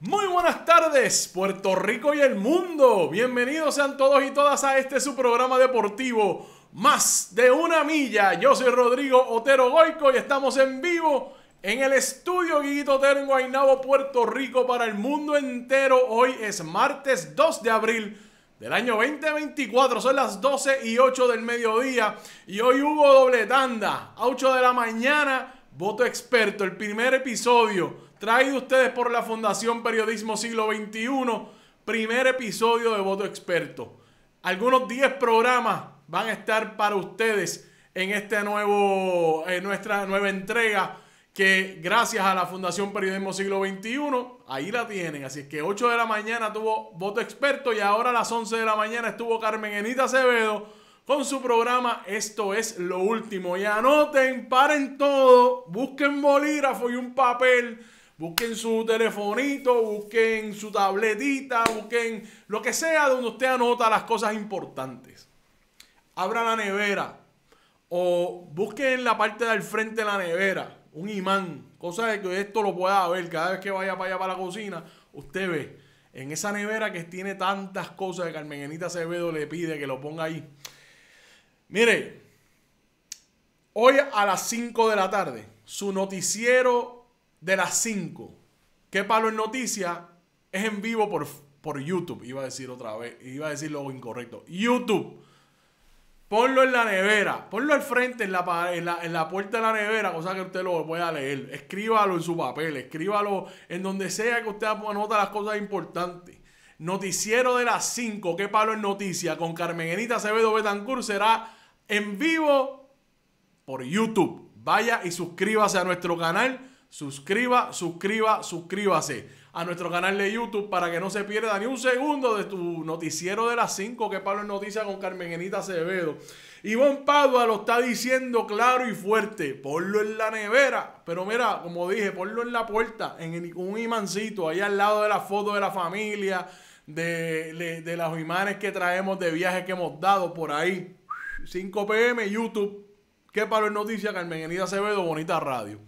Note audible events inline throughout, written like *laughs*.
Muy buenas tardes, Puerto Rico y el mundo. Bienvenidos sean todos y todas a este su programa deportivo Más de una milla. Yo soy Rodrigo Otero Goico y estamos en vivo en el estudio Guiguito Otero en Guaynabo, Puerto Rico para el mundo entero. Hoy es martes 2 de abril del año 2024. Son las 12 y 8 del mediodía y hoy hubo doble tanda a 8 de la mañana. Voto experto, el primer episodio Traído ustedes por la Fundación Periodismo Siglo XXI, primer episodio de Voto Experto. Algunos 10 programas van a estar para ustedes en este nuevo, nuestra nueva entrega que gracias a la Fundación Periodismo Siglo XXI, ahí la tienen. Así es que 8 de la mañana tuvo Voto Experto y ahora a las 11 de la mañana estuvo Carmen Enita Acevedo con su programa Esto es lo último. Y anoten, paren todo, busquen bolígrafo y un papel Busquen su telefonito, busquen su tabletita, busquen lo que sea donde usted anota las cosas importantes. Abra la nevera o busquen en la parte del frente de la nevera un imán, cosa de que esto lo pueda ver cada vez que vaya para allá para la cocina. Usted ve en esa nevera que tiene tantas cosas que Carmenita Acevedo le pide que lo ponga ahí. Mire, hoy a las 5 de la tarde, su noticiero de las 5, ¿qué palo en noticias? Es en vivo por, por YouTube. Iba a decir otra vez, iba a decir lo incorrecto. YouTube. Ponlo en la nevera, ponlo al frente, en la, en la, puerta de la nevera, cosa que usted lo pueda leer. Escríbalo en su papel, escríbalo en donde sea que usted anota las cosas importantes. Noticiero de las 5, qué palo en noticia, con Carmen Enita Acevedo Betancourt será en vivo por YouTube. Vaya y suscríbase a nuestro canal Suscriba, suscriba, suscríbase a nuestro canal de YouTube para que no se pierda ni un segundo de tu noticiero de las 5 que Pablo Noticia con Carmen Genita Acevedo. Ivonne Padua lo está diciendo claro y fuerte. Ponlo en la nevera. Pero mira, como dije, ponlo en la puerta, en un imancito, ahí al lado de la foto de la familia, de, de, los imanes que traemos de viajes que hemos dado por ahí. 5 pm, YouTube. Que Pablo Noticia, Carmen Genita Acevedo, Bonita Radio.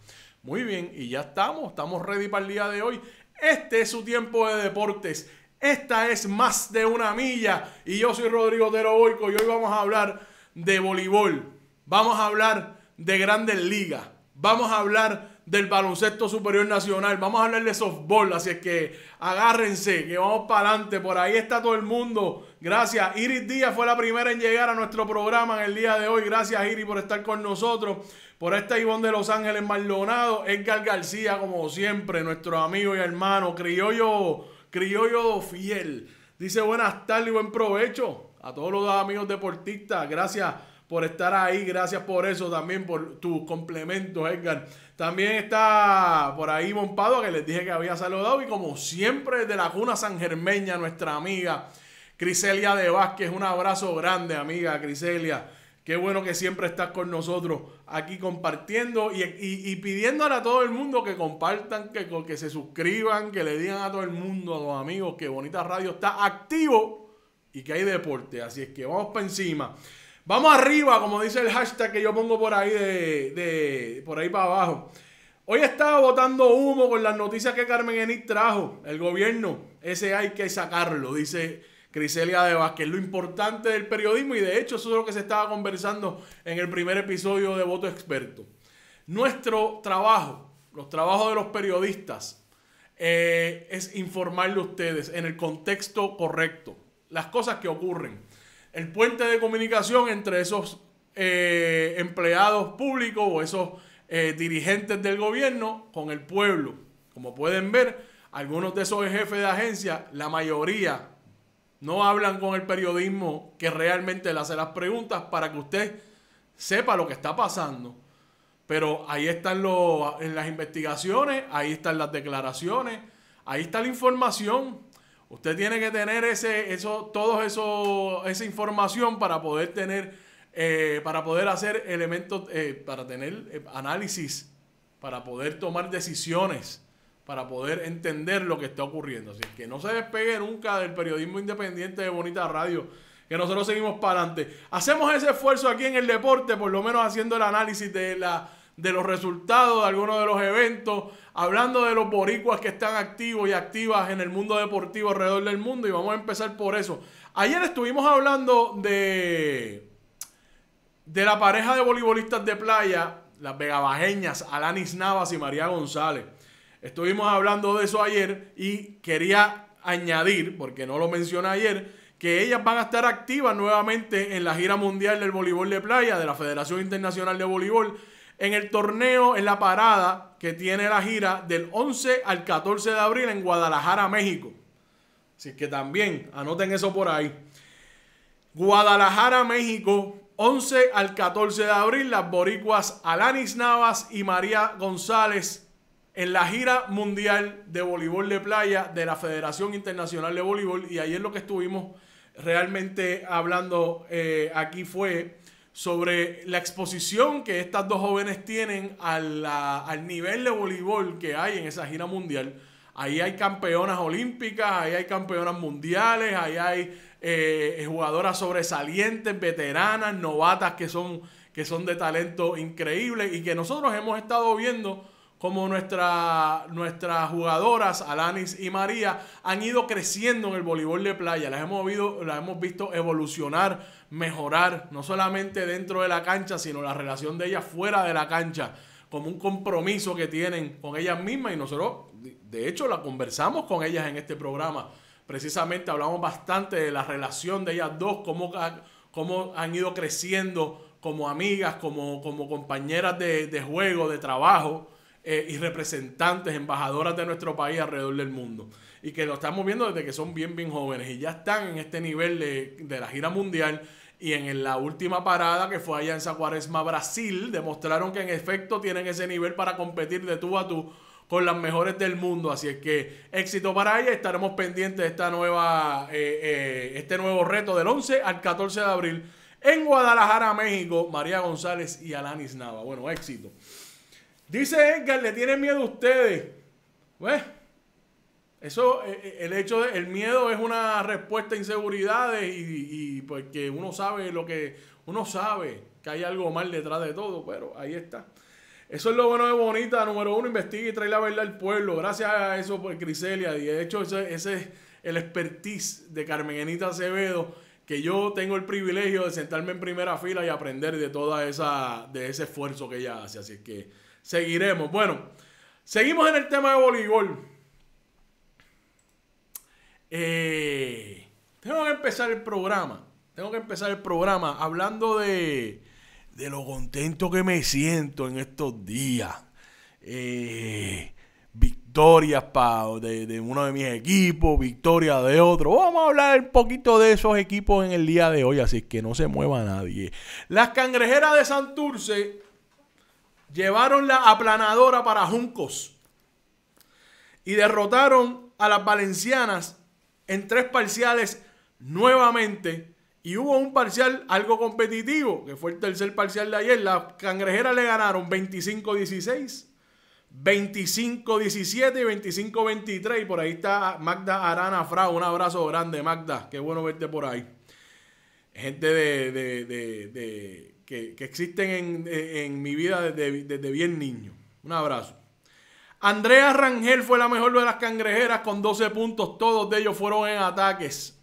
Muy bien, y ya estamos, estamos ready para el día de hoy. Este es su tiempo de deportes. Esta es más de una milla. Y yo soy Rodrigo Otero Boico y hoy vamos a hablar de voleibol. Vamos a hablar de grandes ligas. Vamos a hablar del baloncesto superior nacional. Vamos a hablar de softball, así es que agárrense, que vamos para adelante. Por ahí está todo el mundo. Gracias. Iris Díaz fue la primera en llegar a nuestro programa en el día de hoy. Gracias, Iris, por estar con nosotros. Por esta Ivonne de Los Ángeles Maldonado, Edgar García, como siempre, nuestro amigo y hermano, criollo, criollo fiel. Dice buenas tardes y buen provecho a todos los amigos deportistas. Gracias por estar ahí, gracias por eso también, por tus complementos, Edgar. También está por ahí Pado, que les dije que había saludado. Y como siempre, de la cuna San Germeña, nuestra amiga Criselia de Vázquez. Un abrazo grande, amiga Criselia. Qué bueno que siempre estás con nosotros aquí compartiendo y, y, pidiéndole a todo el mundo que compartan, que, que se suscriban, que le digan a todo el mundo, a los amigos, que Bonita Radio está activo y que hay deporte. Así es que vamos para encima. Vamos arriba, como dice el hashtag que yo pongo por ahí de, por ahí para abajo. Hoy estaba votando humo con las noticias que Carmen Enid trajo. El gobierno, ese hay que sacarlo, dice Criselia de Vázquez. Lo importante del periodismo, y de hecho eso es lo que se estaba conversando en el primer episodio de Voto Experto. Nuestro trabajo, los trabajos de los periodistas, eh, es informarle a ustedes en el contexto correcto, las cosas que ocurren el puente de comunicación entre esos eh, empleados públicos o esos eh, dirigentes del gobierno con el pueblo. Como pueden ver, algunos de esos jefes de agencia, la mayoría no hablan con el periodismo que realmente le hace las preguntas para que usted sepa lo que está pasando. Pero ahí están en las investigaciones, ahí están las declaraciones, ahí está la información. Usted tiene que tener ese, eso, todo eso, esa información para poder tener, eh, para poder hacer elementos, eh, para tener eh, análisis, para poder tomar decisiones, para poder entender lo que está ocurriendo. Así que no se despegue nunca del periodismo independiente de Bonita Radio que nosotros seguimos para adelante. Hacemos ese esfuerzo aquí en el deporte, por lo menos haciendo el análisis de la de los resultados de algunos de los eventos, hablando de los boricuas que están activos y activas en el mundo deportivo alrededor del mundo y vamos a empezar por eso. Ayer estuvimos hablando de de la pareja de voleibolistas de playa, las vegabajeñas Alanis Navas y María González. Estuvimos hablando de eso ayer y quería añadir, porque no lo mencioné ayer, que ellas van a estar activas nuevamente en la gira mundial del voleibol de playa de la Federación Internacional de Voleibol en el torneo, en la parada que tiene la gira del 11 al 14 de abril en Guadalajara, México. Así que también anoten eso por ahí. Guadalajara, México, 11 al 14 de abril, las boricuas Alanis Navas y María González en la gira mundial de voleibol de playa de la Federación Internacional de Voleibol. Y ayer lo que estuvimos realmente hablando eh, aquí fue sobre la exposición que estas dos jóvenes tienen al nivel de voleibol que hay en esa gira mundial. Ahí hay campeonas olímpicas, ahí hay campeonas mundiales, ahí hay eh, jugadoras sobresalientes, veteranas, novatas que son, que son de talento increíble y que nosotros hemos estado viendo como nuestra, nuestras jugadoras, Alanis y María, han ido creciendo en el voleibol de playa. Las hemos, visto, las hemos visto evolucionar, mejorar, no solamente dentro de la cancha, sino la relación de ellas fuera de la cancha, como un compromiso que tienen con ellas mismas. Y nosotros, de hecho, la conversamos con ellas en este programa. Precisamente hablamos bastante de la relación de ellas dos, cómo, cómo han ido creciendo como amigas, como, como compañeras de, de juego, de trabajo. Eh, y representantes, embajadoras de nuestro país alrededor del mundo. Y que lo estamos viendo desde que son bien, bien jóvenes y ya están en este nivel de, la gira mundial. Y en la última parada que fue allá en Saquaresma, Brasil, demostraron que en efecto tienen ese nivel para competir de tú a tú con las mejores del mundo. Así es que éxito para ella. Estaremos pendientes de esta nueva, eh, eh, este nuevo reto del 11 al 14 de abril en Guadalajara, México. María González y Alanis Nava. Bueno, éxito. Dice Edgar, le tienen miedo a ustedes. Pues, eso, eh, eh, el hecho de, el miedo es una respuesta a inseguridades y, porque pues, uno sabe lo que, uno sabe que hay algo mal detrás de todo, pero ahí está. Eso es lo bueno de Bonita, número uno, investiga y trae la verdad al pueblo. Gracias a eso, por pues, Criselia. Y de hecho, ese, es el expertise de Carmenita Acevedo, que yo tengo el privilegio de sentarme en primera fila y aprender de toda esa, de ese esfuerzo que ella hace. Así que seguiremos. Bueno, seguimos en el tema de voleibol. Eh, tengo que empezar el programa. Tengo que empezar el programa hablando de, de lo contento que me siento en estos días. Eh, victorias de, de, uno de mis equipos, Victoria de otro. Vamos a hablar un poquito de esos equipos en el día de hoy, así que no se mueva nadie. Las cangrejeras de Santurce Llevaron la aplanadora para Juncos y derrotaron a las valencianas en tres parciales nuevamente. Y hubo un parcial algo competitivo, que fue el tercer parcial de ayer. Las cangrejeras le ganaron 25-16, 25-17 y 25-23. Y por ahí está Magda Arana Fra. Un abrazo grande, Magda. Qué bueno verte por ahí. Gente de que, existen en, mi vida desde, bien niño. Un abrazo. Andrea Rangel fue la mejor de las cangrejeras con 12 puntos. Todos de ellos fueron en ataques.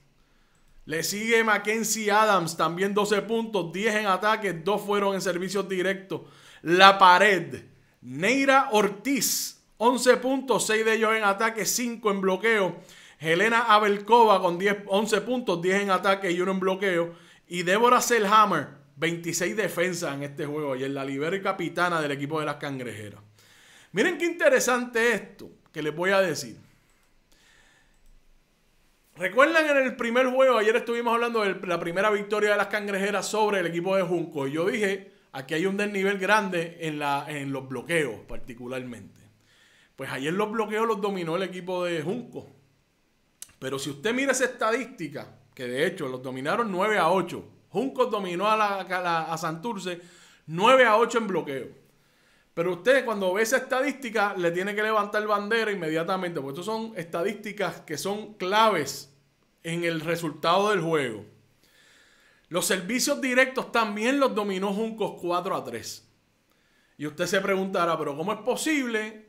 Le sigue Mackenzie Adams, también 12 puntos, 10 en ataques, 2 fueron en servicios directos. La pared. Neira Ortiz, 11 puntos, 6 de ellos en ataques, 5 en bloqueo. Helena Abelkova con 10, 11 puntos, 10 en ataque y 1 en bloqueo. Y Débora Selhammer 26 defensas en este juego y en la libera y capitana del equipo de las cangrejeras. Miren qué interesante esto que les voy a decir. Recuerdan en el primer juego, ayer estuvimos hablando de la primera victoria de las cangrejeras sobre el equipo de Junco. Y yo dije, aquí hay un desnivel grande en, la, en los bloqueos particularmente. Pues ayer los bloqueos los dominó el equipo de Junco. Pero si usted mira esa estadística, que de hecho los dominaron 9 a 8, Juncos dominó a, la, Santurce 9 a 8 en bloqueo. Pero usted cuando ve esa estadística le tiene que levantar bandera inmediatamente, porque estas son estadísticas que son claves en el resultado del juego. Los servicios directos también los dominó Juncos 4 a 3. Y usted se preguntará, pero ¿cómo es posible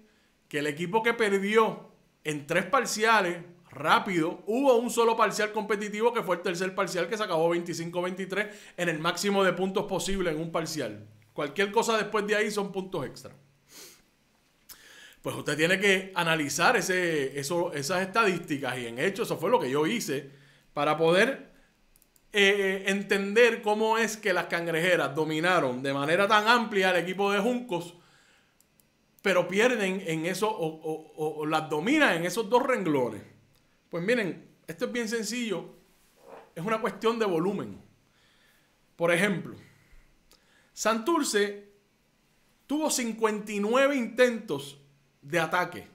que el equipo que perdió en tres parciales rápido. Hubo un solo parcial competitivo que fue el tercer parcial que se acabó 25-23 en el máximo de puntos posible en un parcial. Cualquier cosa después de ahí son puntos extra. Pues usted tiene que analizar eso, esas estadísticas y en hecho eso fue lo que yo hice para poder eh, entender cómo es que las cangrejeras dominaron de manera tan amplia al equipo de Juncos pero pierden en eso o, las dominan en esos dos renglones. Pues miren, esto es bien sencillo, es una cuestión de volumen. Por ejemplo, Santurce tuvo 59 intentos de ataque.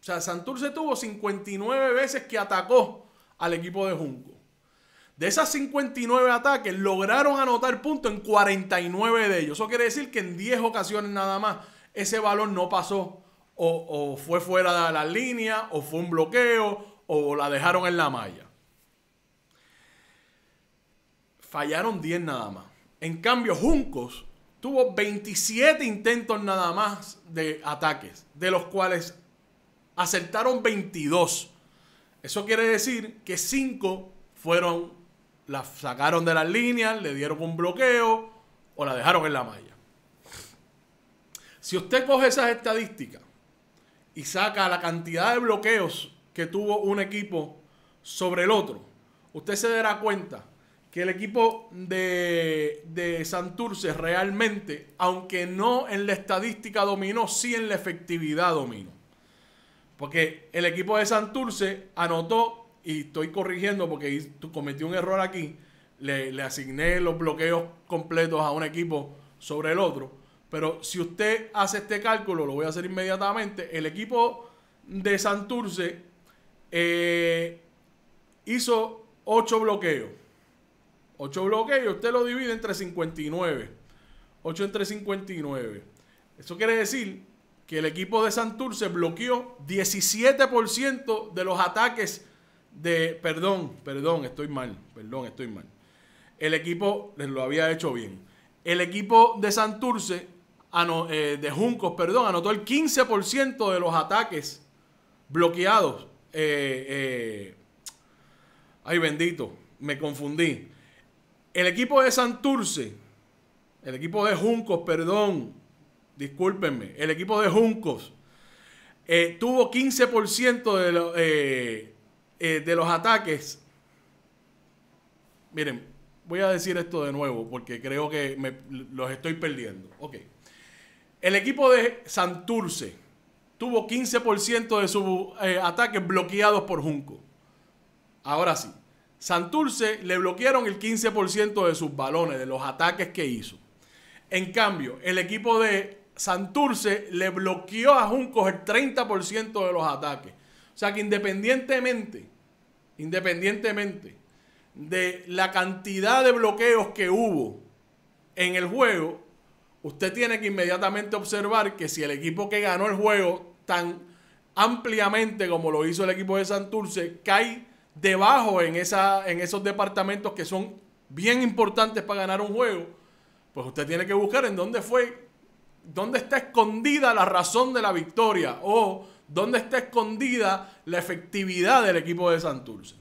O sea, Santurce tuvo 59 veces que atacó al equipo de Junco. De esas 59 ataques, lograron anotar puntos en 49 de ellos. Eso quiere decir que en 10 ocasiones nada más ese balón no pasó o, o fue fuera de la línea o fue un bloqueo o la dejaron en la malla. Fallaron 10 nada más. En cambio, Juncos tuvo 27 intentos nada más de ataques, de los cuales acertaron 22. Eso quiere decir que 5 fueron, la sacaron de las líneas, le dieron un bloqueo o la dejaron en la malla. Si usted coge esas estadísticas y saca la cantidad de bloqueos que tuvo un equipo sobre el otro, usted se dará cuenta que el equipo de, de Santurce realmente, aunque no en la estadística dominó, sí en la efectividad dominó. Porque el equipo de Santurce anotó, y estoy corrigiendo porque cometió un error aquí, le, le, asigné los bloqueos completos a un equipo sobre el otro. Pero si usted hace este cálculo, lo voy a hacer inmediatamente, el equipo de Santurce eh, hizo 8 bloqueos. 8 bloqueos, usted lo divide entre 59. 8 entre 59. Eso quiere decir que el equipo de Santurce bloqueó 17% de los ataques de... Perdón, perdón, estoy mal, perdón, estoy mal. El equipo les lo había hecho bien. El equipo de Santurce, eh, de Juncos, perdón, anotó el 15% de los ataques bloqueados eh, eh, ay bendito, me confundí. El equipo de Santurce, el equipo de Juncos, perdón, discúlpenme, el equipo de Juncos eh, tuvo 15% de, de los ataques. Miren, voy a decir esto de nuevo porque creo que los estoy perdiendo. Ok. El equipo de Santurce tuvo 15% de sus eh, ataques bloqueados por Junco. Ahora sí, Santurce le bloquearon el 15% de sus balones, de los ataques que hizo. En cambio, el equipo de Santurce le bloqueó a Junco el 30% de los ataques. O sea que independientemente, independientemente de la cantidad de bloqueos que hubo en el juego, usted tiene que inmediatamente observar que si el equipo que ganó el juego tan ampliamente como lo hizo el equipo de Santurce cae debajo en, esa, en esos departamentos que son bien importantes para ganar un juego, pues usted tiene que buscar en dónde fue, dónde está escondida la razón de la victoria o dónde está escondida la efectividad del equipo de Santurce.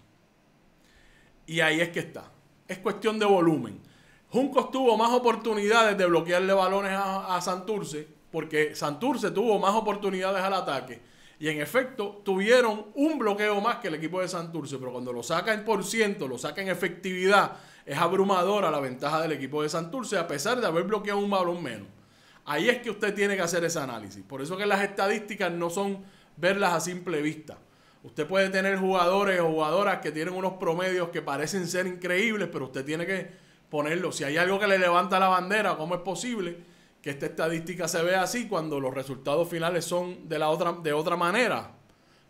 Y ahí es que está. Es cuestión de volumen. Juncos tuvo más oportunidades de bloquearle balones a, Santurce, porque Santurce tuvo más oportunidades al ataque. Y en efecto, tuvieron un bloqueo más que el equipo de Santurce, pero cuando lo saca en por ciento, lo saca en efectividad, es abrumadora la ventaja del equipo de Santurce, a pesar de haber bloqueado un balón menos. Ahí es que usted tiene que hacer ese análisis. Por eso que las estadísticas no son verlas a simple vista. Usted puede tener jugadores o jugadoras que tienen unos promedios que parecen ser increíbles, pero usted tiene que ponerlo. Si hay algo que le levanta la bandera, ¿cómo es posible que esta estadística se vea así cuando los resultados finales son de, la otra, de otra manera?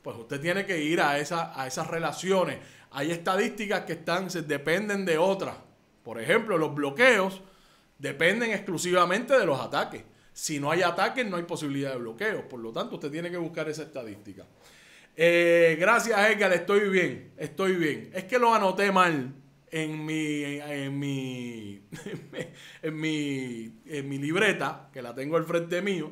Pues usted tiene que ir a, esa, a esas relaciones. Hay estadísticas que están, se dependen de otras. Por ejemplo, los bloqueos dependen exclusivamente de los ataques. Si no hay ataques, no hay posibilidad de bloqueos. Por lo tanto, usted tiene que buscar esa estadística. Eh, gracias, Edgar. Estoy bien. Estoy bien. Es que lo anoté mal en mi, en mi, *laughs* en mi, en mi libreta, que la tengo al frente mío,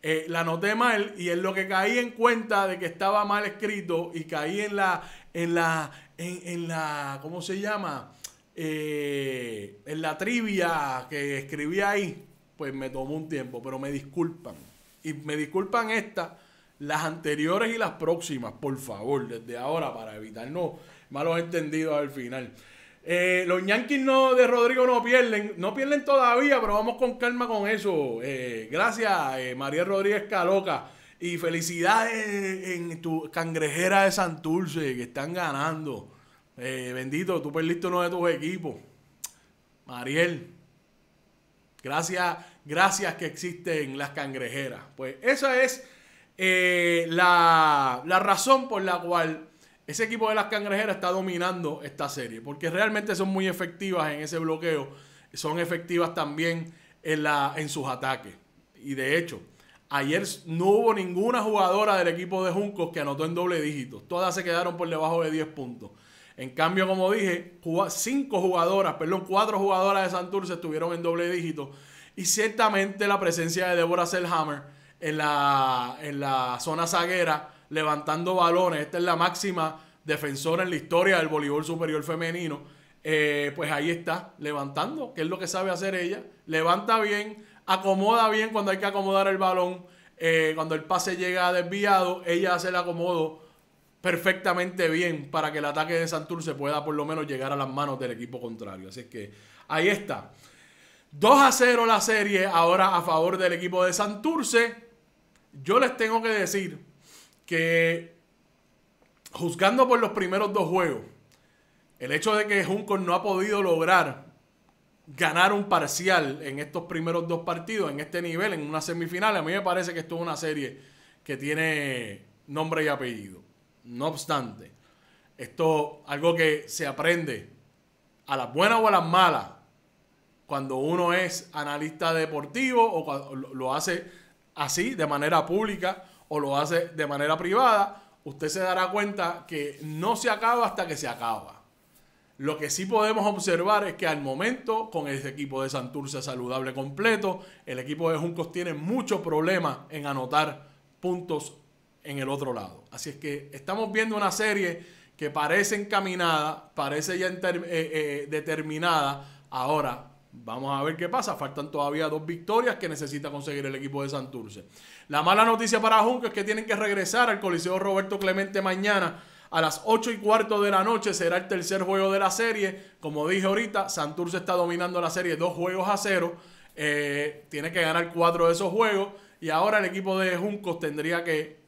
eh, la noté mal y es lo que caí en cuenta de que estaba mal escrito y caí en la, en la, en, en la, ¿cómo se llama? Eh, en la trivia que escribí ahí, pues me tomó un tiempo, pero me disculpan. Y me disculpan estas, las anteriores y las próximas, por favor, desde ahora, para no malos entendidos al final. Eh, los Yankees no, de Rodrigo no pierden, no pierden todavía, pero vamos con calma con eso. Eh, gracias, eh, María Rodríguez Caloca. Y felicidades en tu cangrejera de Santurce, que están ganando. bendito, tú perdiste uno de tus equipos. Mariel, gracias, gracias que existen las cangrejeras. Pues esa es la, la razón por la cual ese equipo de las cangrejeras está dominando esta serie porque realmente son muy efectivas en ese bloqueo. Son efectivas también en, la, en sus ataques. Y de hecho, ayer no hubo ninguna jugadora del equipo de Juncos que anotó en doble dígito. Todas se quedaron por debajo de 10 puntos. En cambio, como dije, cinco jugadoras, perdón, cuatro jugadoras de Santurce estuvieron en doble dígito. Y ciertamente la presencia de Débora Selhammer en en la zona zaguera levantando balones. Esta es la máxima defensora en la historia del voleibol superior femenino. Eh, pues ahí está, levantando, que es lo que sabe hacer ella. Levanta bien, acomoda bien cuando hay que acomodar el balón. Eh, cuando el pase llega desviado, ella hace el acomodo perfectamente bien para que el ataque de Santurce pueda por lo menos llegar a las manos del equipo contrario. Así que ahí está. 2 a 0 la serie ahora a favor del equipo de Santurce. Yo les tengo que decir que juzgando por los primeros dos juegos, el hecho de que Juncos no ha podido lograr ganar un parcial en estos primeros dos partidos, en este nivel, en una semifinal, a mí me parece que esto es una serie que tiene nombre y apellido. No obstante, esto es algo que se aprende a las buenas o a las malas cuando uno es analista deportivo o lo hace así, de manera pública, o lo hace de manera privada, usted se dará cuenta que no se acaba hasta que se acaba. Lo que sí podemos observar es que al momento, con ese equipo de Santurce saludable completo, el equipo de Juncos tiene mucho problema en anotar puntos en el otro lado. Así es que estamos viendo una serie que parece encaminada, parece ya eh, eh, determinada. Ahora Vamos a ver qué pasa. Faltan todavía dos victorias que necesita conseguir el equipo de Santurce. La mala noticia para Junco es que tienen que regresar al Coliseo Roberto Clemente mañana a las 8 y cuarto de la noche. Será el tercer juego de la serie. Como dije ahorita, Santurce está dominando la serie dos juegos a cero. Eh, tiene que ganar cuatro de esos juegos. Y ahora el equipo de Juncos tendría que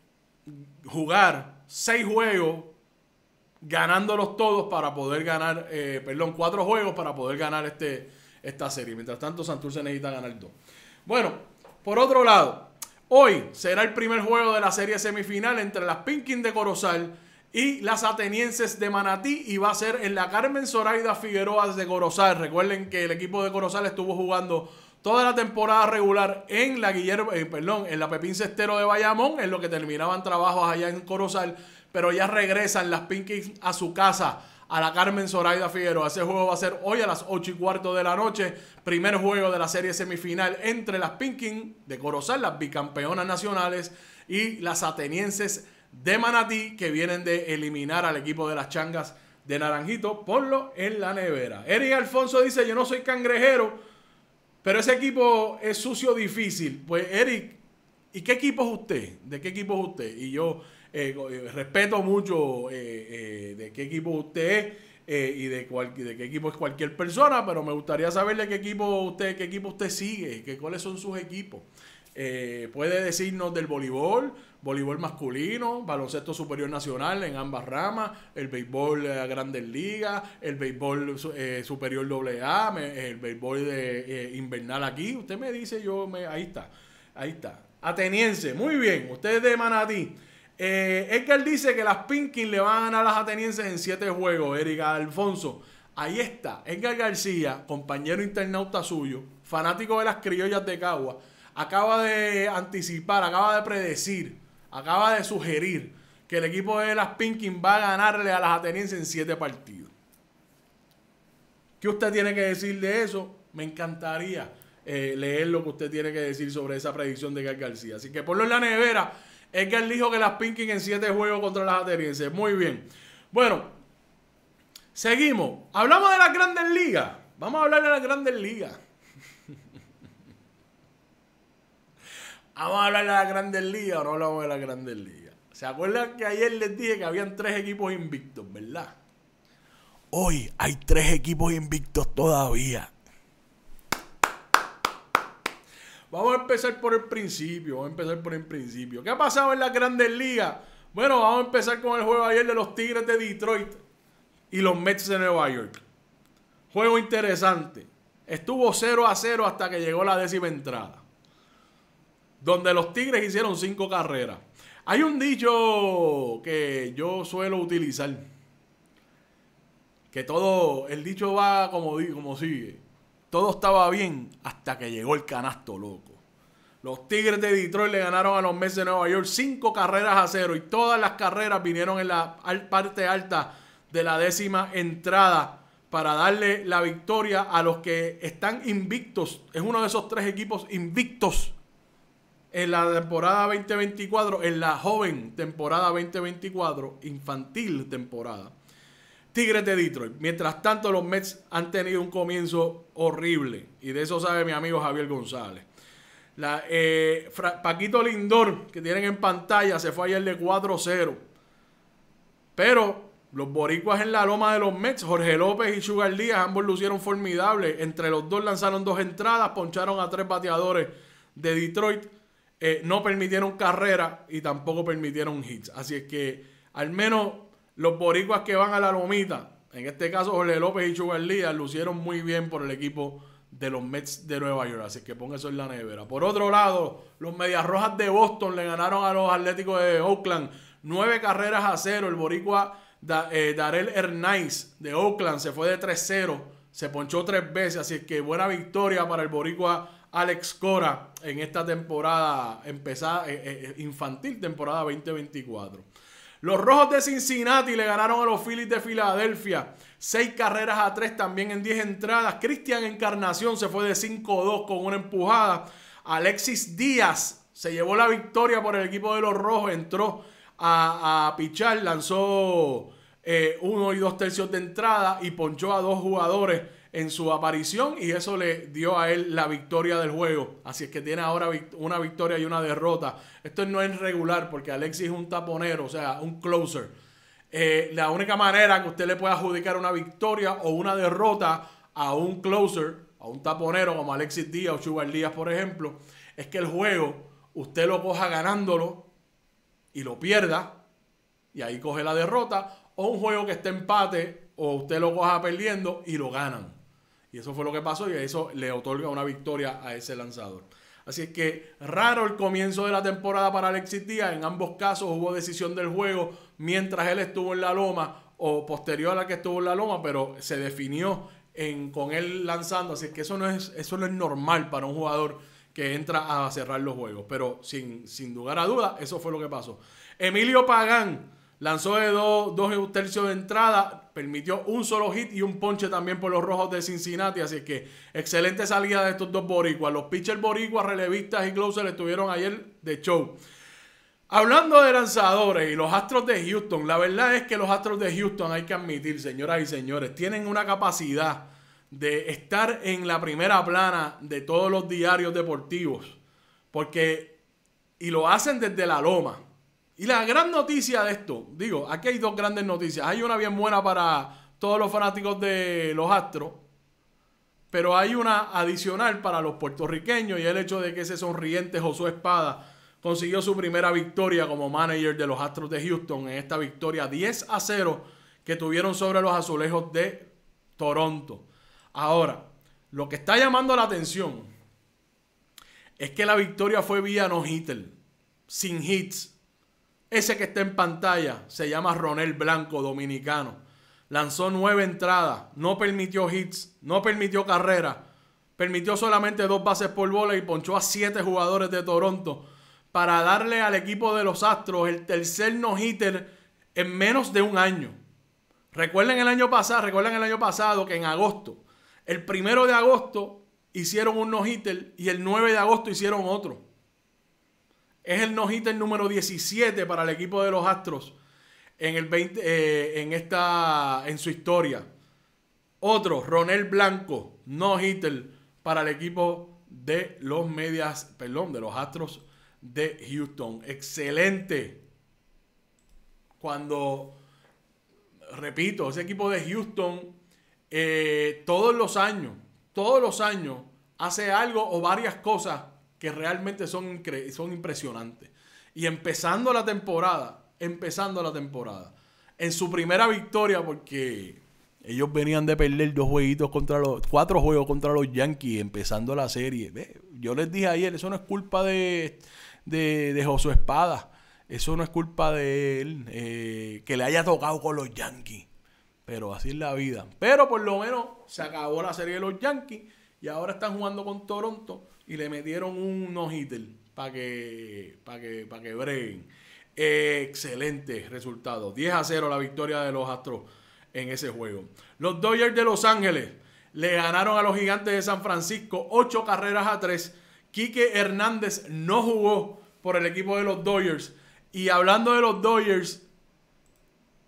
jugar seis juegos ganándolos todos para poder ganar, eh, perdón, cuatro juegos para poder ganar este esta serie. Mientras tanto, Santurce necesita ganar dos. Bueno, por otro lado, hoy será el primer juego de la serie semifinal entre las Pinkins de Corozal y las atenienses de Manatí y va a ser en la Carmen Zoraida Figueroa de Corozal. Recuerden que el equipo de Corozal estuvo jugando toda la temporada regular en la Guillermo, eh, perdón, en la Pepín Cestero de Bayamón, en lo que terminaban trabajos allá en Corozal, pero ya regresan las Pinkins a su casa a la Carmen Zoraida Figueroa. Ese juego va a ser hoy a las 8 y cuarto de la noche. Primer juego de la serie semifinal entre las Pinkins de Corozal, las bicampeonas nacionales, y las atenienses de Manatí, que vienen de eliminar al equipo de las changas de Naranjito. Ponlo en la nevera. Eric Alfonso dice: Yo no soy cangrejero, pero ese equipo es sucio difícil. Pues, Eric, ¿y qué equipo es usted? ¿De qué equipo es usted? Y yo. Eh, eh, respeto mucho eh, de qué equipo usted es y de, de qué equipo es cualquier persona, pero me gustaría saber de qué equipo usted, qué equipo usted sigue, que, cuáles son sus equipos. puede decirnos del voleibol, voleibol masculino, baloncesto superior nacional en ambas ramas, el béisbol de grandes ligas, el béisbol eh, superior A el béisbol de, invernal aquí. Usted me dice, yo me. Ahí está, ahí está. Ateniense, muy bien, usted es de Manatí. Eh, Edgar dice que las Pinkins le van a ganar a las atenienses en siete juegos, Erika Alfonso. Ahí está, Edgar García, compañero internauta suyo, fanático de las criollas de Cagua, acaba de anticipar, acaba de predecir, acaba de sugerir que el equipo de las Pinkins va a ganarle a las atenienses en siete partidos. ¿Qué usted tiene que decir de eso? Me encantaría eh, leer lo que usted tiene que decir sobre esa predicción de Edgar García. Así que ponlo en la nevera es que él dijo que las Pinkin en 7 juegos contra las atenienses. Muy bien. Bueno, seguimos. Hablamos de las grandes ligas. Vamos a hablar de las grandes ligas. *laughs* Vamos a hablar de las grandes ligas o no hablamos de las grandes ligas. ¿Se acuerdan que ayer les dije que habían tres equipos invictos, verdad? Hoy hay tres equipos invictos todavía. Vamos a empezar por el principio, vamos a empezar por el principio. ¿Qué ha pasado en las grandes ligas? Bueno, vamos a empezar con el juego ayer de los Tigres de Detroit y los Mets de Nueva York. Juego interesante. Estuvo 0 a 0 hasta que llegó la décima entrada. Donde los Tigres hicieron cinco carreras. Hay un dicho que yo suelo utilizar. Que todo, el dicho va como, como sigue. Todo estaba bien hasta que llegó el canasto loco. Los Tigres de Detroit le ganaron a los Mets de Nueva York cinco carreras a cero y todas las carreras vinieron en la parte alta de la décima entrada para darle la victoria a los que están invictos. Es uno de esos tres equipos invictos en la temporada 2024, en la joven temporada 2024, infantil temporada. Tigres de Detroit. Mientras tanto, los Mets han tenido un comienzo horrible. Y de eso sabe mi amigo Javier González. La, eh, Paquito Lindor, que tienen en pantalla, se fue ayer de 4-0. Pero los boricuas en la loma de los Mets, Jorge López y Sugar Díaz, ambos lucieron formidables. Entre los dos lanzaron dos entradas, poncharon a tres bateadores de Detroit. Eh, no permitieron carrera y tampoco permitieron hits. Así es que al menos los boricuas que van a la lomita, en este caso Jorge López y Chugar Díaz, lucieron muy bien por el equipo de los Mets de Nueva York. Así que ponga eso en la nevera. Por otro lado, los Medias Rojas de Boston le ganaron a los Atléticos de Oakland nueve carreras a cero. El boricua eh, Darel Hernández de Oakland se fue de 3-0. Se ponchó tres veces. Así que buena victoria para el boricua Alex Cora en esta temporada empezada, eh, eh, infantil temporada 2024. Los Rojos de Cincinnati le ganaron a los Phillies de Filadelfia. Seis carreras a tres también en diez entradas. Cristian Encarnación se fue de 5-2 con una empujada. Alexis Díaz se llevó la victoria por el equipo de los Rojos. Entró a, pichar, lanzó eh, uno y dos tercios de entrada y ponchó a dos jugadores en su aparición y eso le dio a él la victoria del juego. Así es que tiene ahora una victoria y una derrota. Esto no es regular porque Alexis es un taponero, o sea, un closer. Eh, la única manera que usted le pueda adjudicar una victoria o una derrota a un closer, a un taponero como Alexis Díaz o Chuba Díaz, por ejemplo, es que el juego usted lo coja ganándolo y lo pierda y ahí coge la derrota o un juego que esté empate o usted lo coja perdiendo y lo ganan. Y eso fue lo que pasó y eso le otorga una victoria a ese lanzador. Así es que raro el comienzo de la temporada para Alexis Díaz. En ambos casos hubo decisión del juego mientras él estuvo en la loma o posterior a la que estuvo en la loma, pero se definió en, con él lanzando. Así es que eso no es, eso no es normal para un jugador que entra a cerrar los juegos. Pero sin, sin lugar a duda, eso fue lo que pasó. Emilio Pagán Lanzó de dos dos, dos tercios de entrada, permitió un solo hit y un ponche también por los rojos de Cincinnati. Así que excelente salida de estos dos boricuas. Los pitchers boricuas, relevistas y closer estuvieron ayer de show. Hablando de lanzadores y los Astros de Houston, la verdad es que los Astros de Houston, hay que admitir, señoras y señores, tienen una capacidad de estar en la primera plana de todos los diarios deportivos. Porque, y lo hacen desde la loma. Y la gran noticia de esto, digo, aquí hay dos grandes noticias. Hay una bien buena para todos los fanáticos de los Astros, pero hay una adicional para los puertorriqueños y el hecho de que ese sonriente Josué Espada consiguió su primera victoria como manager de los Astros de Houston en esta victoria 10 a 0 que tuvieron sobre los azulejos de Toronto. Ahora, lo que está llamando la atención es que la victoria fue vía no hitler sin hits. Ese que está en pantalla se llama Ronel Blanco, dominicano. Lanzó nueve entradas, no permitió hits, no permitió carrera, permitió solamente dos bases por bola y ponchó a siete jugadores de Toronto para darle al equipo de los Astros el tercer no-hitter en menos de un año. Recuerden el año pasado, recuerden el año pasado que en agosto, el primero de agosto hicieron un no-hitter y el 9 de agosto hicieron otro. Es el no-hitter número 17 para el equipo de los Astros en, el eh, en, esta, en su historia. Otro, Ronel Blanco, no-hitter para el equipo de los medias, perdón, de los Astros de Houston. Excelente. Cuando, repito, ese equipo de Houston eh, todos los años, todos los años hace algo o varias cosas que realmente son, son impresionantes. Y empezando la temporada, empezando la temporada, en su primera victoria, porque ellos venían de perder dos jueguitos contra los, cuatro juegos contra los Yankees, empezando la serie. Yo les dije ayer, eso no es culpa de, de, de Josué Espada. Eso no es culpa de él eh, que le haya tocado con los Yankees. Pero así es la vida. Pero por lo menos se acabó la serie de los Yankees. Y ahora están jugando con Toronto y le metieron un no para que, que, que breguen. excelente resultado. 10 a 0 la victoria de los Astros en ese juego. Los Dodgers de Los Ángeles le ganaron a los Gigantes de San Francisco 8 carreras a 3. Quique Hernández no jugó por el equipo de los Dodgers. Y hablando de los Dodgers,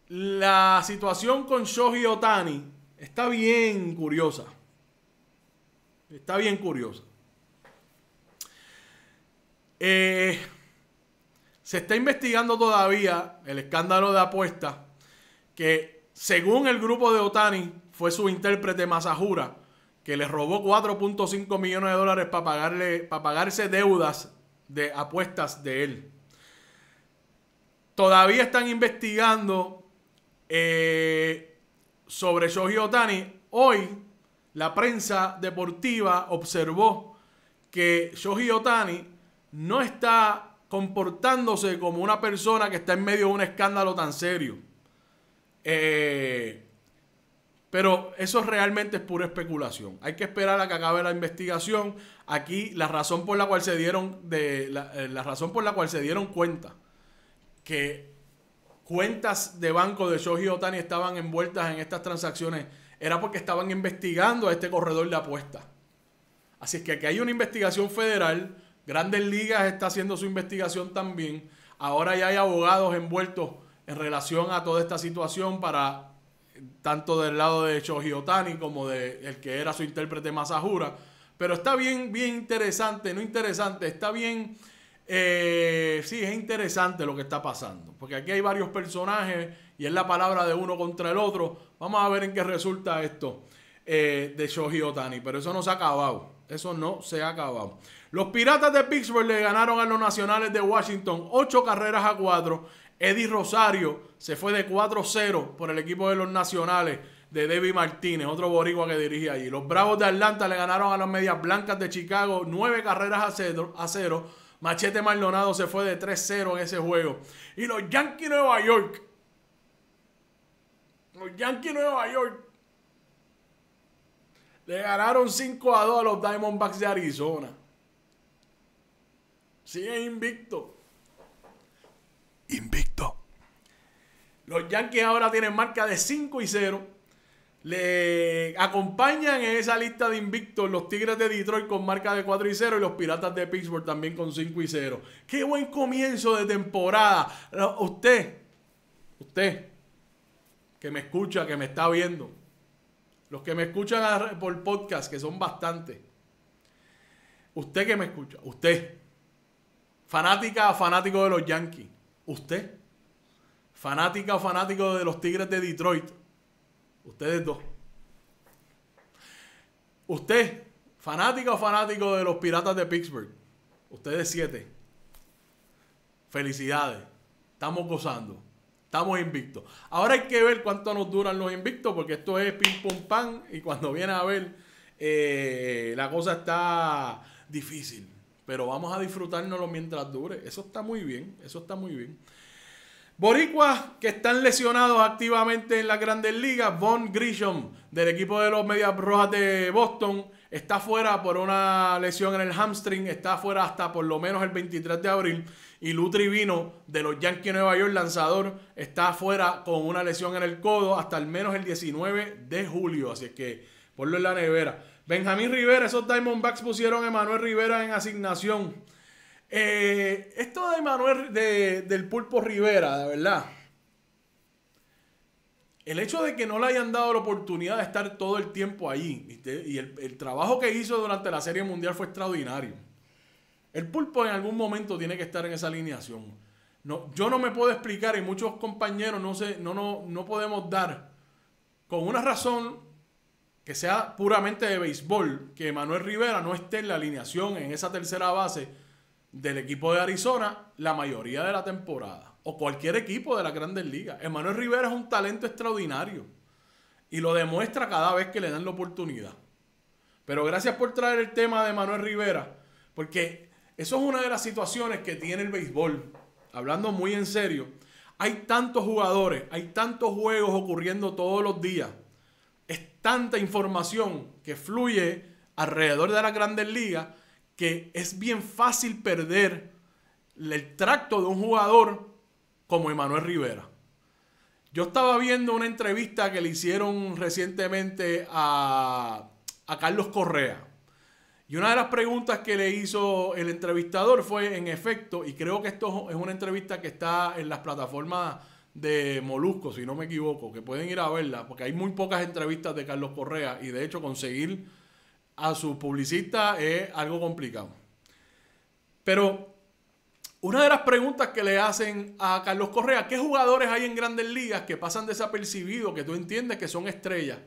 la situación con Shoji Otani está bien curiosa. Está bien curioso. Eh, se está investigando todavía el escándalo de apuestas que según el grupo de Otani fue su intérprete Masajura que le robó 4.5 millones de dólares para, pagarle, para pagarse deudas de apuestas de él. Todavía están investigando eh, sobre Shoji Otani. Hoy la prensa deportiva observó que Shoji Otani no está comportándose como una persona que está en medio de un escándalo tan serio. Eh, pero eso realmente es pura especulación. Hay que esperar a que acabe la investigación. Aquí la razón por la cual se dieron de la, eh, la razón por la cual se dieron cuenta que cuentas de banco de Shoji Otani estaban envueltas en estas transacciones era porque estaban investigando a este corredor de apuestas. Así es que aquí hay una investigación federal, Grandes Ligas está haciendo su investigación también, ahora ya hay abogados envueltos en relación a toda esta situación para tanto del lado de Shoji Otani como de el que era su intérprete Masahura, pero está bien, bien interesante, no interesante, está bien, eh, sí, es interesante lo que está pasando, porque aquí hay varios personajes y es la palabra de uno contra el otro. Vamos a ver en qué resulta esto eh, de Shoji Otani, pero eso no se ha acabado. Eso no se ha acabado. Los Piratas de Pittsburgh le ganaron a los Nacionales de Washington 8 carreras a 4. Eddie Rosario se fue de 4-0 por el equipo de los Nacionales de Debbie Martínez, otro boricua que dirige allí. Los Bravos de Atlanta le ganaron a las Medias Blancas de Chicago 9 carreras a cero A 0. Machete Maldonado se fue de 3-0 en ese juego. Y los Yankees de Nueva York los Yankees de Nueva York le ganaron 5 a 2 a los Diamondbacks de Arizona. Sigue invicto. Invicto. Los Yankees ahora tienen marca de 5 y 0. Le acompañan en esa lista de invictos los Tigres de Detroit con marca de 4 y 0 y los Piratas de Pittsburgh también con 5 y 0. Qué buen comienzo de temporada. Usted, usted, que me escucha, que me está viendo, los que me escuchan por podcast, que son bastantes, usted que me escucha, usted, fanática o fanático de los Yankees, usted, fanática o fanático de los Tigres de Detroit, ustedes dos, usted, fanática o fanático de los Piratas de Pittsburgh, ustedes siete, felicidades, estamos gozando. Estamos invictos. Ahora hay que ver cuánto nos duran los invictos, porque esto es ping pong pan. Y cuando viene a ver, eh, la cosa está difícil. Pero vamos a disfrutárnoslo mientras dure. Eso está muy bien. Eso está muy bien. Boricuas que están lesionados activamente en las grandes ligas. Von Grisham del equipo de los Medias Rojas de Boston está fuera por una lesión en el hamstring, está fuera hasta por lo menos el 23 de abril. Y Lutri vino de los Yankees de Nueva York, lanzador, está fuera con una lesión en el codo hasta al menos el 19 de julio. Así que ponlo en la nevera. Benjamín Rivera, esos Diamondbacks pusieron a Emanuel Rivera en asignación. Eh, esto de Manuel del Pulpo Rivera, de verdad el hecho de que no le hayan dado la oportunidad de estar todo el tiempo ahí, y el, trabajo que hizo durante la Serie Mundial fue extraordinario. El pulpo en algún momento tiene que estar en esa alineación. No, yo no me puedo explicar y muchos compañeros no, sé, no, no, no podemos dar con una razón que sea puramente de béisbol, que Manuel Rivera no esté en la alineación en esa tercera base del equipo de Arizona la mayoría de la temporada o cualquier equipo de las grandes ligas. Emanuel Rivera es un talento extraordinario y lo demuestra cada vez que le dan la oportunidad. Pero gracias por traer el tema de Manuel Rivera, porque eso es una de las situaciones que tiene el béisbol. Hablando muy en serio, hay tantos jugadores, hay tantos juegos ocurriendo todos los días. Es tanta información que fluye alrededor de las grandes ligas que es bien fácil perder el tracto de un jugador como Emanuel Rivera. Yo estaba viendo una entrevista que le hicieron recientemente a, Carlos Correa. Y una de las preguntas que le hizo el entrevistador fue, en efecto, y creo que esto es una entrevista que está en las plataformas de Molusco, si no me equivoco, que pueden ir a verla, porque hay muy pocas entrevistas de Carlos Correa y de hecho conseguir a su publicista es algo complicado. Pero una de las preguntas que le hacen a Carlos Correa, ¿qué jugadores hay en grandes ligas que pasan desapercibidos, que tú entiendes que son estrellas,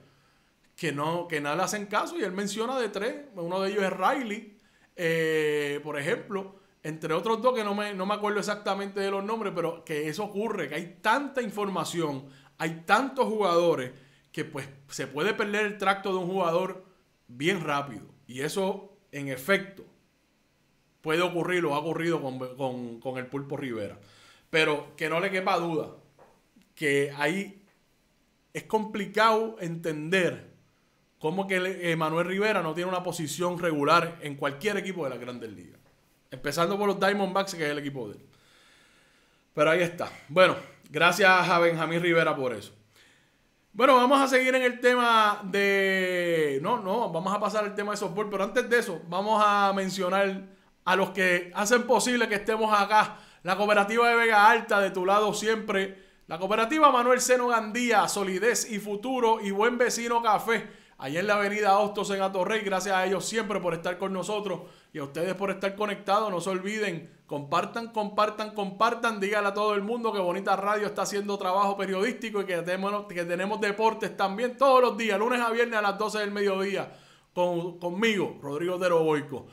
que no, que nada le hacen caso? Y él menciona de tres, uno de ellos es Riley, eh, por ejemplo, entre otros dos que no me, no me acuerdo exactamente de los nombres, pero que eso ocurre, que hay tanta información, hay tantos jugadores que pues se puede perder el tracto de un jugador bien rápido. Y eso, en efecto, Puede ocurrir lo ha ocurrido con, el Pulpo Rivera. Pero que no le quepa duda que ahí es complicado entender cómo que eh, Manuel Rivera no tiene una posición regular en cualquier equipo de la Grandes Ligas. Empezando por los Diamondbacks, que es el equipo de él. Pero ahí está. Bueno, gracias a Benjamín Rivera por eso. Bueno, vamos a seguir en el tema de... No, no, vamos a pasar al tema de softball, pero antes de eso, vamos a mencionar a los que hacen posible que estemos acá. La cooperativa de Vega Alta, de tu lado siempre. La cooperativa Manuel Seno Gandía, Solidez y Futuro y Buen Vecino Café. ahí en la avenida Hostos en Atorrey. Gracias a ellos siempre por estar con nosotros y a ustedes por estar conectados. No se olviden, compartan, compartan, compartan. Díganle a todo el mundo que Bonita Radio está haciendo trabajo periodístico y que tenemos, que tenemos deportes también todos los días, lunes a viernes a las 12 del mediodía, conmigo, Rodrigo Teroboico.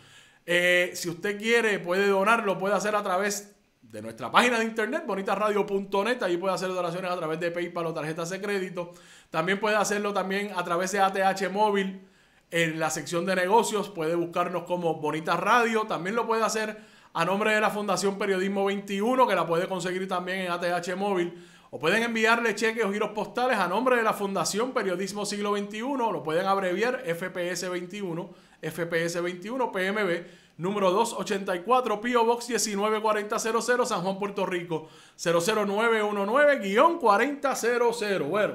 Eh, si usted quiere, puede donarlo, puede hacer a través de nuestra página de internet, bonitasradio.net. Ahí puede hacer donaciones a través de PayPal o tarjetas de crédito. También puede hacerlo también a través de ATH móvil. En la sección de negocios puede buscarnos como Bonitas Radio. También lo puede hacer a nombre de la Fundación Periodismo 21, que la puede conseguir también en ATH móvil o pueden enviarle cheques o giros postales a nombre de la Fundación Periodismo Siglo XXI, lo pueden abreviar FPS 21, FPS 21 PMB, número 284, Pio Box 19400, San Juan, Puerto Rico, 00919-4000. Bueno,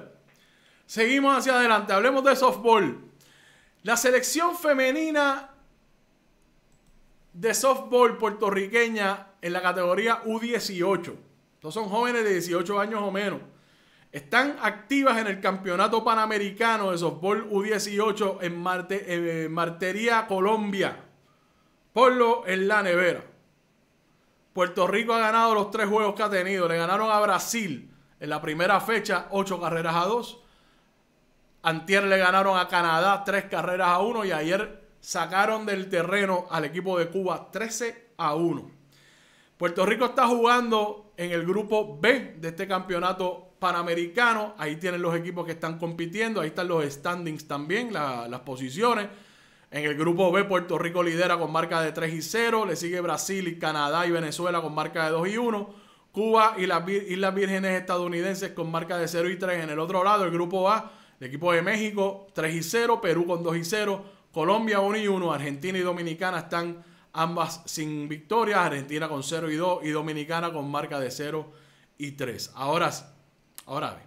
seguimos hacia adelante, hablemos de softball. La selección femenina de softball puertorriqueña en la categoría U18 no son jóvenes de 18 años o menos. Están activas en el Campeonato Panamericano de Softball U18 en, Marte, eh, Martería, Colombia. Ponlo en la nevera. Puerto Rico ha ganado los tres juegos que ha tenido. Le ganaron a Brasil en la primera fecha, 8 carreras a 2. Antier le ganaron a Canadá 3 carreras a 1 y ayer sacaron del terreno al equipo de Cuba 13 a 1. Puerto Rico está jugando en el grupo B de este campeonato panamericano. Ahí tienen los equipos que están compitiendo, ahí están los standings también, las posiciones. En el grupo B, Puerto Rico lidera con marca de 3 y 0. Le sigue Brasil y Canadá y Venezuela con marca de 2 y 1. Cuba y las Islas Vírgenes estadounidenses con marca de 0 y 3. En el otro lado, el grupo A, el equipo de México 3 y 0. Perú con 2 y 0. Colombia 1 y 1. Argentina y Dominicana están ambas sin victorias, Argentina con 0 y 2 y Dominicana con marca de 0 y 3. Ahora, ahora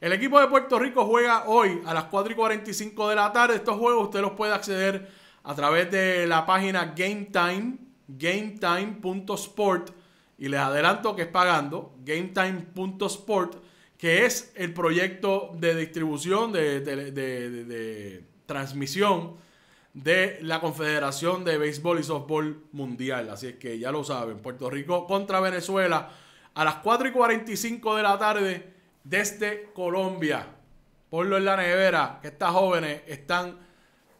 El equipo de Puerto Rico juega hoy a las 4 y 45 de la tarde. Estos juegos usted los puede acceder a través de la página GameTime. gametime.sport. Y les adelanto que es pagando, gametime.sport, que es el proyecto de distribución, de, de transmisión de la Confederación de Béisbol y Softball Mundial. Así es que ya lo saben, Puerto Rico contra Venezuela a las 4 y 45 de la tarde desde Colombia. Ponlo en la nevera, que estas jóvenes están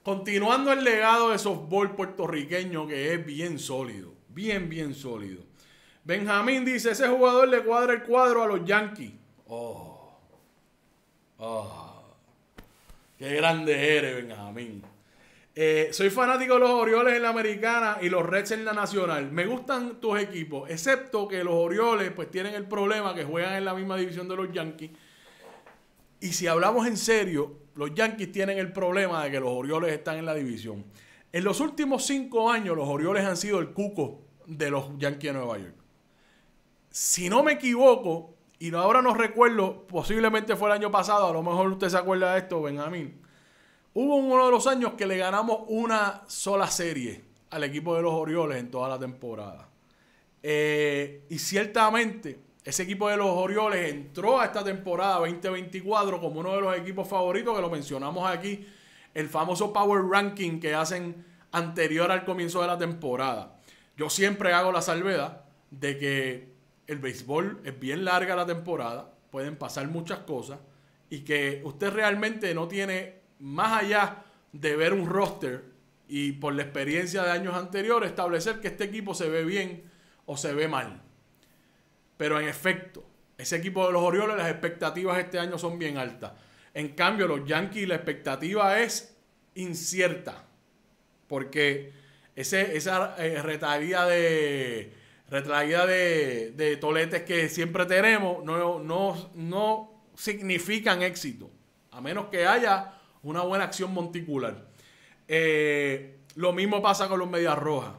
continuando el legado de softball puertorriqueño que es bien sólido, bien, bien sólido. Benjamín dice, ese jugador le cuadra el cuadro a los Yankees. Oh, oh, qué grande eres, Benjamín. Eh, soy fanático de los Orioles en la americana y los Reds en la nacional. Me gustan tus equipos, excepto que los Orioles pues tienen el problema que juegan en la misma división de los Yankees. Y si hablamos en serio, los Yankees tienen el problema de que los Orioles están en la división. En los últimos cinco años, los Orioles han sido el cuco de los Yankees de Nueva York. Si no me equivoco, y ahora no recuerdo, posiblemente fue el año pasado, a lo mejor usted se acuerda de esto, Benjamín. Hubo uno de los años que le ganamos una sola serie al equipo de los Orioles en toda la temporada. Eh, y ciertamente ese equipo de los Orioles entró a esta temporada 2024 como uno de los equipos favoritos que lo mencionamos aquí, el famoso Power Ranking que hacen anterior al comienzo de la temporada. Yo siempre hago la salvedad de que el béisbol es bien larga la temporada, pueden pasar muchas cosas y que usted realmente no tiene más allá de ver un roster y por la experiencia de años anteriores, establecer que este equipo se ve bien o se ve mal. Pero en efecto, ese equipo de los Orioles, las expectativas este año son bien altas. En cambio, los Yankees, la expectativa es incierta. Porque esa eh, de retraída de, toletes que siempre tenemos no, no significan éxito. A menos que haya una buena acción monticular. Eh, lo mismo pasa con los Medias Rojas.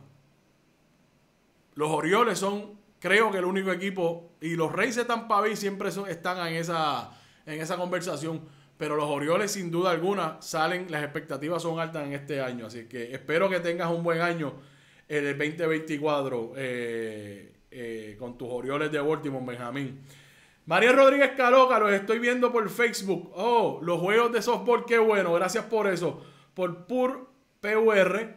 Los Orioles son, creo que el único equipo, y los Reyes de Tampa Bay siempre están en esa, en esa conversación. Pero los Orioles, sin duda alguna, salen, las expectativas son altas en este año. Así que espero que tengas un buen año en el 2024 con tus Orioles de Baltimore, Benjamín. María Rodríguez Caroca, los estoy viendo por Facebook. Oh, los juegos de softball, qué bueno, gracias por eso. Por PUR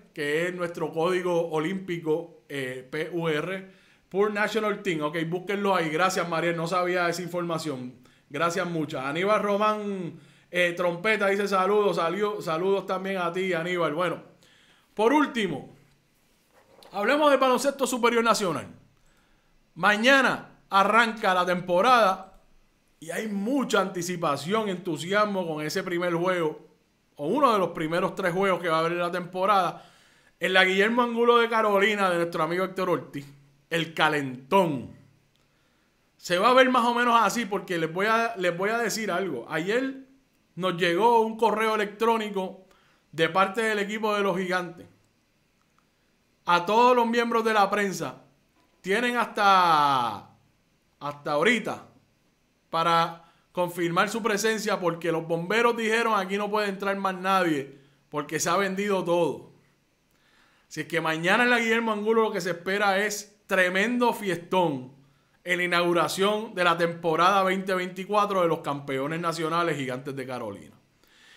que es nuestro código olímpico eh, PUR, PUR National Team. Ok, búsquenlo ahí. Gracias, María, no sabía esa información. Gracias muchas. Aníbal Román eh, Trompeta dice saludos, saludos también a ti, Aníbal. Bueno, por último, hablemos de baloncesto superior nacional. Mañana, arranca la temporada y hay mucha anticipación, entusiasmo con ese primer juego, o uno de los primeros tres juegos que va a haber en la temporada, en la Guillermo Angulo de Carolina de nuestro amigo Héctor Ortiz, el calentón. Se va a ver más o menos así porque les voy a, les voy a decir algo. Ayer nos llegó un correo electrónico de parte del equipo de los gigantes. A todos los miembros de la prensa tienen hasta hasta ahorita para confirmar su presencia porque los bomberos dijeron aquí no puede entrar más nadie porque se ha vendido todo. Si es que mañana en la Guillermo Angulo lo que se espera es tremendo fiestón en la inauguración de la temporada 2024 de los campeones nacionales gigantes de Carolina.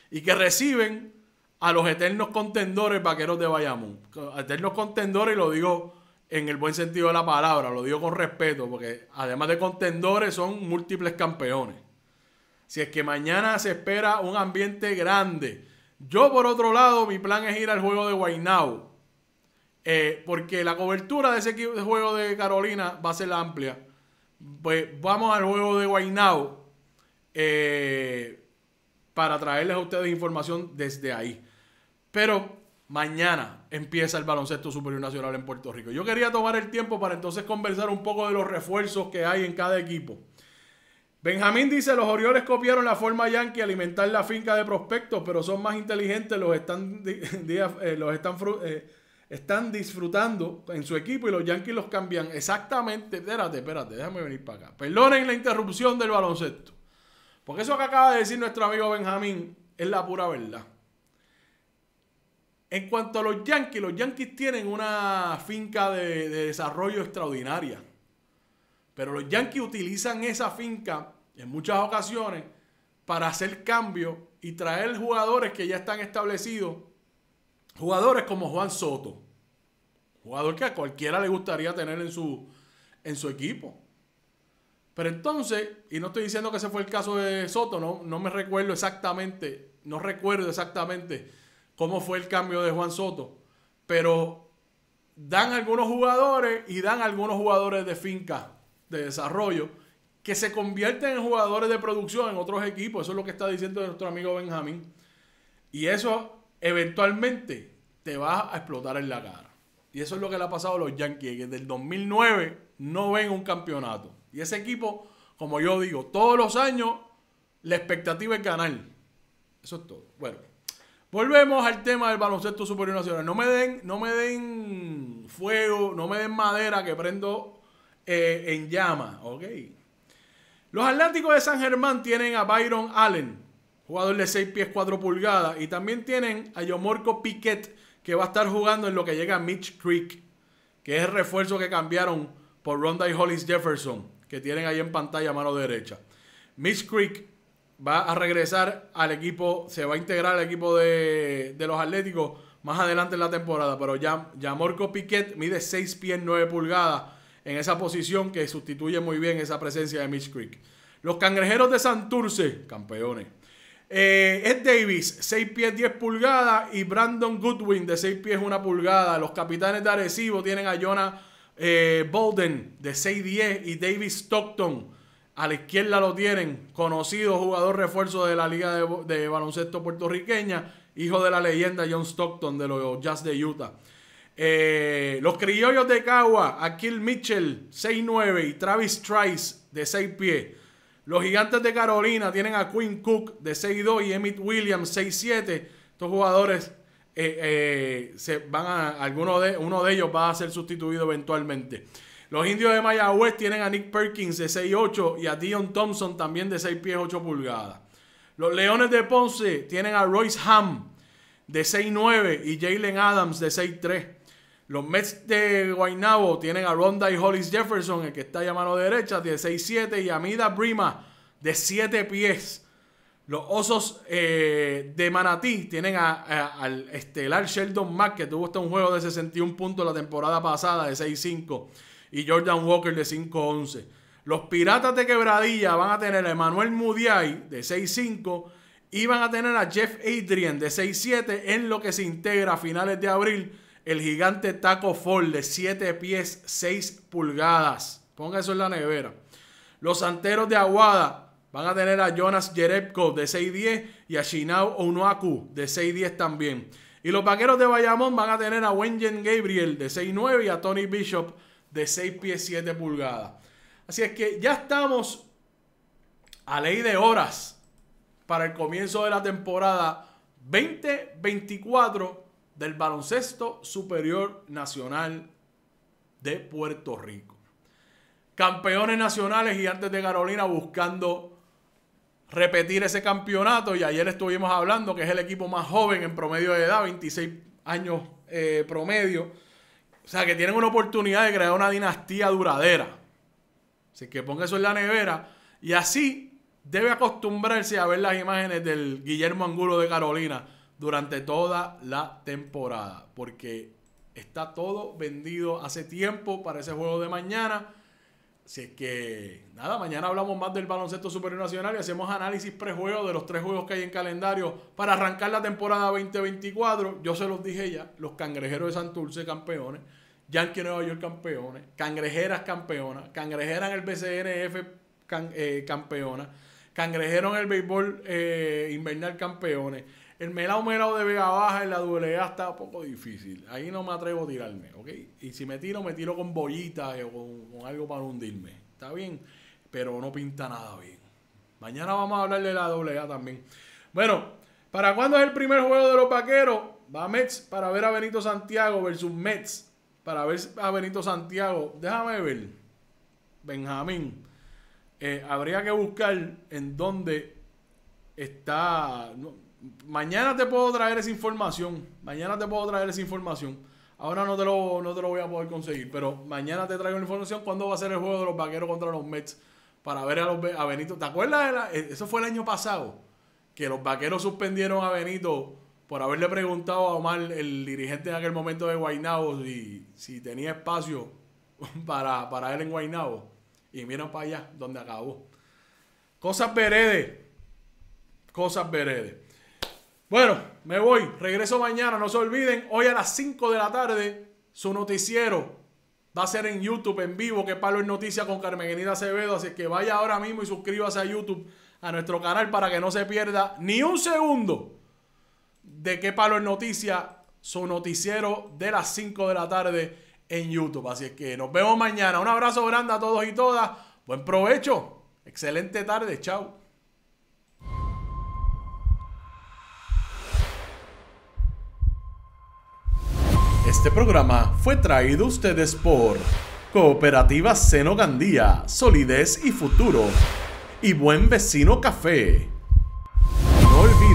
Y que reciben a los eternos contendores vaqueros de Bayamón. Eternos contendores, y lo digo en el buen sentido de la palabra, lo digo con respeto, porque además de contendores son múltiples campeones. Si es que mañana se espera un ambiente grande. Yo, por otro lado, mi plan es ir al juego de Guaynao. Eh, porque la cobertura de ese juego de Carolina va a ser amplia. Pues vamos al juego de Guaynao eh, para traerles a ustedes información desde ahí. Pero mañana, empieza el baloncesto superior nacional en Puerto Rico. Yo quería tomar el tiempo para entonces conversar un poco de los refuerzos que hay en cada equipo. Benjamín dice, los Orioles copiaron la forma yankee alimentar la finca de prospectos, pero son más inteligentes, los están, *laughs* eh, los están, eh, están disfrutando en su equipo y los yankees los cambian. Exactamente, espérate, espérate, déjame venir para acá. Perdonen la interrupción del baloncesto. Porque eso que acaba de decir nuestro amigo Benjamín es la pura verdad. En cuanto a los Yankees, los Yankees tienen una finca de, desarrollo extraordinaria. Pero los Yankees utilizan esa finca en muchas ocasiones para hacer cambios y traer jugadores que ya están establecidos. Jugadores como Juan Soto. Jugador que a cualquiera le gustaría tener en su, en su equipo. Pero entonces, y no estoy diciendo que ese fue el caso de Soto, no, no me recuerdo exactamente, no recuerdo exactamente cómo fue el cambio de Juan Soto. Pero dan algunos jugadores y dan algunos jugadores de finca, de desarrollo, que se convierten en jugadores de producción en otros equipos. Eso es lo que está diciendo nuestro amigo Benjamín. Y eso eventualmente te va a explotar en la cara. Y eso es lo que le ha pasado a los Yankees, que desde el 2009 no ven un campeonato. Y ese equipo, como yo digo, todos los años la expectativa es ganar. Eso es todo. Bueno. Volvemos al tema del baloncesto superior nacional. No me den, no me den fuego, no me den madera que prendo eh, en llama, Los Atlánticos de San Germán tienen a Byron Allen, jugador de 6 pies 4 pulgadas, y también tienen a Yomorco Piquet, que va a estar jugando en lo que llega a Mitch Creek, que es el refuerzo que cambiaron por Ronda y Hollis Jefferson, que tienen ahí en pantalla a mano derecha. Mitch Creek va a regresar al equipo, se va a integrar al equipo de, los Atléticos más adelante en la temporada. Pero ya, Morco Piquet mide 6 pies 9 pulgadas en esa posición que sustituye muy bien esa presencia de Mitch Creek. Los cangrejeros de Santurce, campeones. Eh, Ed Davis, 6 pies 10 pulgadas. Y Brandon Goodwin, de 6 pies 1 pulgada. Los capitanes de Arecibo tienen a Jonah eh, Bolden, de 6 10. Y Davis Stockton, a la izquierda lo tienen, conocido jugador refuerzo de la Liga de, Baloncesto Puertorriqueña, hijo de la leyenda John Stockton de los Jazz de Utah. Eh, los criollos de Cagua, Akil Mitchell, 6'9 y Travis Trice, de 6 pies. Los gigantes de Carolina tienen a Quinn Cook, de 6'2 y Emmett Williams, 6'7. Estos jugadores, eh, eh, se van a, alguno de, uno de ellos va a ser sustituido eventualmente. Los indios de Mayagüez tienen a Nick Perkins de 6'8 y a Dion Thompson también de 6 pies 8 pulgadas. Los Leones de Ponce tienen a Royce Ham de 6'9 y Jalen Adams de 6'3. Los Mets de Guaynabo tienen a Ronda y Hollis Jefferson, el que está a mano derecha, de 6'7 y Amida Brima de 7 pies. Los Osos eh, de Manatí tienen a, al estelar Sheldon Mack, que tuvo hasta un juego de 61 puntos la temporada pasada, de 6'5 y Jordan Walker de 5'11. Los Piratas de Quebradilla van a tener a Emanuel Mudiay de 6'5 y van a tener a Jeff Adrian de 6'7 en lo que se integra a finales de abril el gigante Taco Ford de 7 pies 6 pulgadas. Ponga eso en la nevera. Los Santeros de Aguada van a tener a Jonas Jerepko de 6'10 y a Shinao Onuaku de 6'10 también. Y los Vaqueros de Bayamón van a tener a Wengen Gabriel de 6'9 y a Tony Bishop de 6 pies 7 pulgadas. Así es que ya estamos a ley de horas para el comienzo de la temporada 2024 del Baloncesto Superior Nacional de Puerto Rico. Campeones nacionales y antes de Carolina buscando repetir ese campeonato y ayer estuvimos hablando que es el equipo más joven en promedio de edad, 26 años eh, promedio o sea, que tienen una oportunidad de crear una dinastía duradera. Así que ponga eso en la nevera. Y así debe acostumbrarse a ver las imágenes del Guillermo Angulo de Carolina durante toda la temporada. Porque está todo vendido hace tiempo para ese juego de mañana. Así que, nada, mañana hablamos más del baloncesto superior nacional y hacemos análisis prejuego de los tres juegos que hay en calendario para arrancar la temporada 2024. Yo se los dije ya, los cangrejeros de Santurce campeones. Yankee Nueva York campeones, Cangrejeras campeonas, Cangrejeras en el BCNF eh, campeona, Cangrejeros el béisbol eh, invernal campeones. El melao melao de Vega Baja en la A está un poco difícil. Ahí no me atrevo a tirarme, ¿ok? Y si me tiro, me tiro con bollitas o con, algo para hundirme. Está bien, pero no pinta nada bien. Mañana vamos a hablar de la doble también. Bueno, ¿para cuándo es el primer juego de los vaqueros? Va Mets para ver a Benito Santiago versus Mets para ver a ah, Benito Santiago, déjame ver, Benjamín, eh, habría que buscar en dónde está... mañana te puedo traer esa información, mañana te puedo traer esa información. Ahora no te, lo, no te lo voy a poder conseguir, pero mañana te traigo la información cuándo va a ser el juego de los vaqueros contra los Mets para ver a, los, a Benito. ¿Te acuerdas? De eh, eso fue el año pasado, que los vaqueros suspendieron a Benito por haberle preguntado a Omar, el dirigente en aquel momento de Guaynabo, si, si tenía espacio *laughs* para, para él en Guaynabo. Y mira para allá, donde acabó. Cosas veredes. Cosas veredes. Bueno, me voy. Regreso mañana. No se olviden, hoy a las 5 de la tarde, su noticiero va a ser en YouTube, en vivo, que Palo en Noticias con Carmen Guenida Acevedo. Así que vaya ahora mismo y suscríbase a YouTube, a nuestro canal, para que no se pierda ni un segundo de qué palo es noticia, su noticiero de las 5 de la tarde en YouTube. Así es que nos vemos mañana. Un abrazo grande a todos y todas. Buen provecho. Excelente tarde. Chao. Este programa fue traído a ustedes por Cooperativa Seno Gandía, Solidez y Futuro y Buen Vecino Café